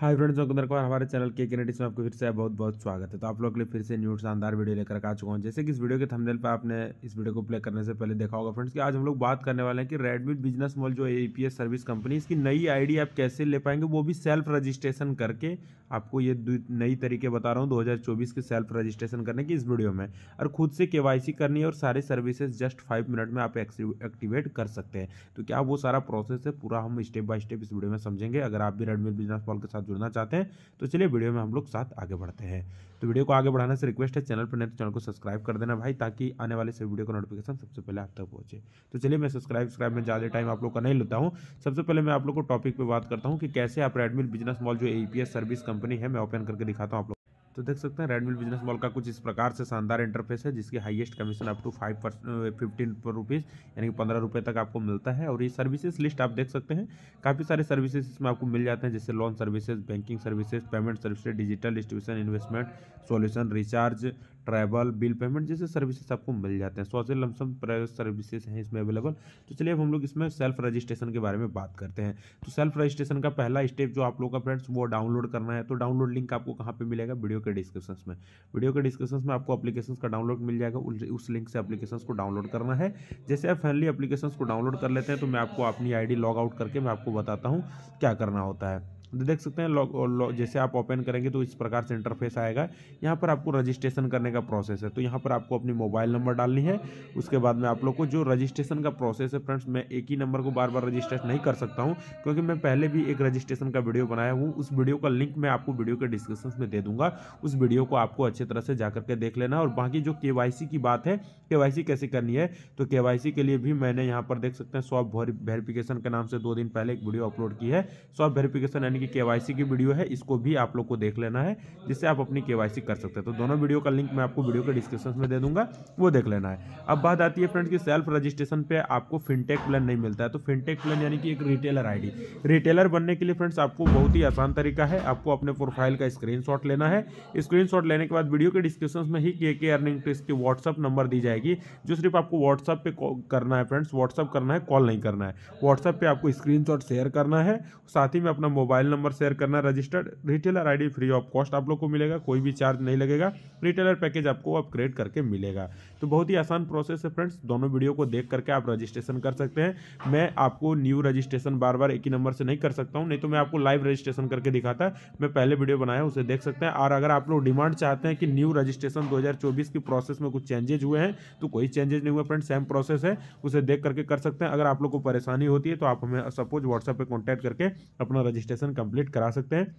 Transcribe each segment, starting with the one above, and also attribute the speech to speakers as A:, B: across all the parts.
A: Hi friends welcome एक हमारे channel के किनेटिक्स में आपको फिर से बहुत बहुत स्वागत है तो आप लोग के लिए फिर से न्यू शानदार वीडियो लेकर आ चुका हूँ जैसे कि इस वीडियो के थंबनेल पर आपने इस वीडियो को प्ले करने से पहले देखा होगा फ्रेंड्स कि आज हम लोग बात करने वाले हैं कि रेडमी बिजनेस मॉल जो ए सर्विस कंपनी इसकी नई आई आप कैसे ले पाएंगे वो भी सेल्फ रजिस्ट्रेशन करके आपको ये नई तरीके बता रहा हूँ दो के सेल्फ रजिस्ट्रेशन करने की इस वीडियो में और खुद से के करनी है और सारी सर्विसेज जस्ट फाइव मिनट में आप एक्टिवेट कर सकते हैं तो क्या वो सारा प्रोसेस है पूरा हम स्टेप बाय स्टेप इस वीडियो में समझेंगे अगर आप भी रेडमी बिजनेस मॉल के साथ जुड़ना चाहते हैं तो चलिए वीडियो में हम लोग साथ आगे बढ़ते हैं तो वीडियो को आगे बढ़ाने से रिक्वेस्ट है चैनल पर नहीं तो चैनल को सब्सक्राइब कर देना भाई ताकि आने वाले से वीडियो का नोटिफिकेशन सबसे पहले आप तक पहुंचे तो चलिए मैं सब्सक्राइब सब्सक्राइब में ज़्यादा टाइम आप लोग का नहीं लेता हूँ सबसे पहले मैं आप लोग को टॉपिक पर बात करता हूँ कि कैसे आप रेडमिल बिजनेस मॉल जो ए सर्विस कंपनी है मैं ओपन करके दिखाता हूँ आप लोग तो देख सकते हैं रेडमिल बिजनेस मॉल का कुछ इस प्रकार से शानदार इंटरफेस है जिसकी highest commission up to five percent fifteen rupees यानी कि पंद्रह रुपये तक आपको मिलता है और ये सर्विसेज लिस्ट आप देख सकते हैं काफ़ी सारे सर्विसेज इसमें आपको मिल जाते हैं जैसे loan services banking services payment services digital distribution investment solution recharge travel bill payment जैसे सर्विसेज आपको मिल जाते हैं सौ से लमसम सर्विसेज हैं इसमें अवेलेबल तो चलिए अब हम लोग इसमें सेल्फ रजिस्ट्रेशन के बारे में बात करते हैं तो सेल्फ रजिस्ट्रेशन का पहला स्टेप जो आप लोग का फ्रेंड्स वो डाउनलोड करना है तो डाउनलोड लिंक आपको कहाँ पर मिलेगा वीडियो वीडियो के डिस्क्रिप्शन में वीडियो के डिस्क्रिप्शन में आपको अपलीकेशन का डाउनलोड मिल जाएगा उस लिंक से अपलीकेशन को डाउनलोड करना है जैसे आप फैनली अपलीकेशन को डाउनलोड कर लेते हैं तो मैं आपको अपनी आई डी लॉग आउट करके मैं आपको बताता हूँ क्या करना होता है तो देख सकते हैं लॉग हम्म। जैसे आप ओपन करेंगे तो इस प्रकार से इंटरफेस आएगा यहाँ पर आपको रजिस्ट्रेशन करने का प्रोसेस है तो यहाँ पर आपको अपनी मोबाइल नंबर डालनी है उसके बाद में आप लोग को जो रजिस्ट्रेशन का प्रोसेस है फ्रेंड्स मैं एक ही नंबर को बार बार रजिस्टर नहीं कर सकता हूँ क्योंकि मैं पहले भी एक रजिस्ट्रेशन का वीडियो बनाया हूँ उस वीडियो का लिंक मैं आपको वीडियो के डिस्क्रिप्शन में दे दूंगा उस वीडियो को आपको अच्छे तरह से जा करके देख लेना और बाकी जो के की बात है के कैसे करनी है तो के के लिए भी मैंने यहाँ पर देख सकते हैं सॉफ्ट वेरिफिकेशन के नाम से दो दिन पहले एक वीडियो अपलोड की है सॉफ्ट वेरिफिकेशन यानी की केवाईसी की वीडियो है इसको भी आप लोग को देख लेना है जिससे आप अपनी केवाईसी कर सकते हैं तो दोनों वीडियो का लिंक मैं आपको वीडियो के डिस्क्रिप्शन में दे दूंगा वो देख लेना है अब बात आती है फ्रेंड्स की सेल्फ रजिस्ट्रेशन पे आपको फिनटेक प्लान नहीं मिलता है तो फिनटेक प्लान यानी कि एक रिटेलर आई रिटेलर बनने के लिए फ्रेंड्स आपको बहुत ही आसान तरीका है आपको अपने प्रोफाइल का स्क्रीन लेना है स्क्रीन लेने के बाद वीडियो के डिस्क्रिप्शन में ही के अर्निंग ट्रिक्स की व्हाट्सअप नंबर दी जाएगी जो सिर्फ आपको व्हाट्सअप पे करना है फ्रेंड्स व्हाट्सअप करना है कॉल नहीं करना है व्हाट्सएप पे आपको स्क्रीनशॉट शेयर करना है साथ ही में अपना मोबाइल नंबर शेयर करना registered retailer ID free of cost आप लोग को मिलेगा कोई भी चार्ज नहीं लगेगा रिटेलर पैकेज आपको अपग्रेड करके मिलेगा तो बहुत ही आसान प्रोसेस है फ्रेंड्स दोनों वीडियो को देख करके आप रजिस्ट्रेशन कर सकते हैं मैं आपको न्यू रजिस्ट्रेशन बार बार एक ही नंबर से नहीं कर सकता हूँ नहीं तो मैं आपको लाइव रजिस्ट्रेशन करके दिखाता मैं पहले वीडियो बनाया उसे देख सकते हैं और अगर आप लोग डिमांड चाहते हैं कि न्यू रजिस्ट्रेशन दो की प्रोसेस में कुछ चेंजेज हुए हैं तो कोई चेंजेज नहीं हुआ फ्रेंड सेम प्रोसेस है उसे देख करके कर सकते हैं अगर आप लोग को परेशानी होती है तो आप हमें सपोज व्हाट्सएप पर कॉन्टैक्ट करके अपना रजिस्ट्रेशन कंप्लीट करा सकते हैं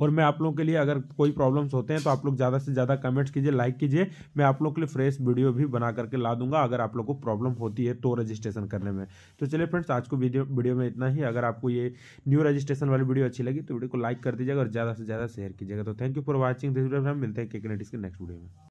A: और मैं आप लोगों के लिए अगर कोई प्रॉब्लम्स होते हैं तो आप लोग ज़्यादा से ज़्यादा कमेंट्स कीजिए लाइक कीजिए मैं आप लोगों के लिए फ्रेश वीडियो भी बना करके ला दूंगा अगर आप लोग को प्रॉब्लम होती है तो रजिस्ट्रेशन करने में तो चलिए फ्रेंड्स आज को वीडियो वीडियो में इतना ही अगर आपको ये न्यू रजिस्ट्रेशन वाली वीडियो अच्छी लगी तो वीडियो को लाइक कर दीजिएगा और ज़्यादा से ज़्यादा शेयर कीजिएगा तो thank you for watching this video हम मिलते हैं के नेक्स्ट वीडियो में